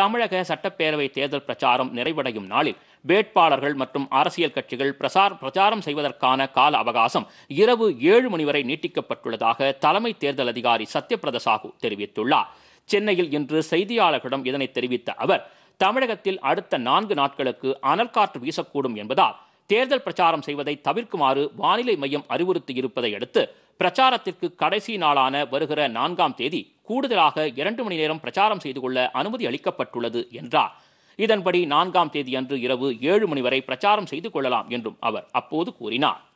தமிழக சட்டப்பேரவை தேர்தல் பிரச்சாரம் நிறைவடையும் நாளில் வேட்பாளர்கள் மற்றும் அரசியல் கட்சிகள் பிரசார் பிரச்சாரம் செய்வதற்கான கால அவகாசம் இரவு ஏழு மணி வரை நீட்டிக்கப்பட்டுள்ளதாக தலைமை தேர்தல் அதிகாரி சத்யபிரத சாஹூ தெரிவித்துள்ளார் சென்னையில் இன்று செய்தியாளர்களிடம் இதனை தெரிவித்த அவர் தமிழகத்தில் அடுத்த நான்கு நாட்களுக்கு காற்று வீசக்கூடும் என்பதால் தேர்தல் பிரச்சாரம் செய்வதை தவிர்க்குமாறு வானிலை மையம் அறிவுறுத்தியிருப்பதை அடுத்து பிரச்சாரத்திற்கு கடைசி நாளான வருகிற நான்காம் தேதி கூடுதலாக இரண்டு மணி நேரம் பிரச்சாரம் செய்து கொள்ள அனுமதி அளிக்கப்பட்டுள்ளது என்றார் இதன்படி நான்காம் தேதி அன்று இரவு ஏழு மணி வரை பிரச்சாரம் செய்து கொள்ளலாம் என்றும் அவர் அப்போது கூறினார்